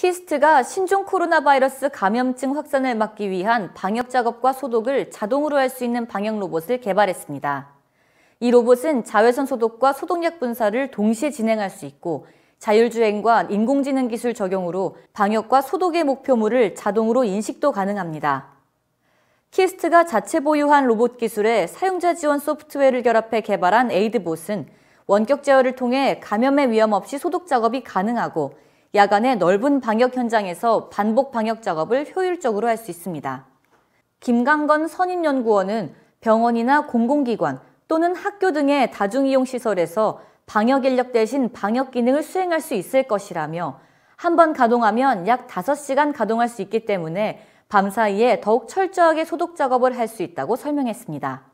키스트가 신종 코로나 바이러스 감염증 확산을 막기 위한 방역 작업과 소독을 자동으로 할 수 있는 방역 로봇을 개발했습니다. 이 로봇은 자외선 소독과 소독약 분사를 동시에 진행할 수 있고 자율주행과 인공지능 기술 적용으로 방역과 소독의 목표물을 자동으로 인식도 가능합니다. 키스트가 자체 보유한 로봇 기술에 사용자 지원 소프트웨어를 결합해 개발한 에이드봇은 원격 제어를 통해 감염의 위험 없이 소독 작업이 가능하고 야간에 넓은 방역 현장에서 반복 방역 작업을 효율적으로 할 수 있습니다. 김강건 선임연구원은 병원이나 공공기관 또는 학교 등의 다중이용시설에서 방역 인력 대신 방역 기능을 수행할 수 있을 것이라며 한 번 가동하면 약 5시간 가동할 수 있기 때문에 밤 사이에 더욱 철저하게 소독 작업을 할 수 있다고 설명했습니다.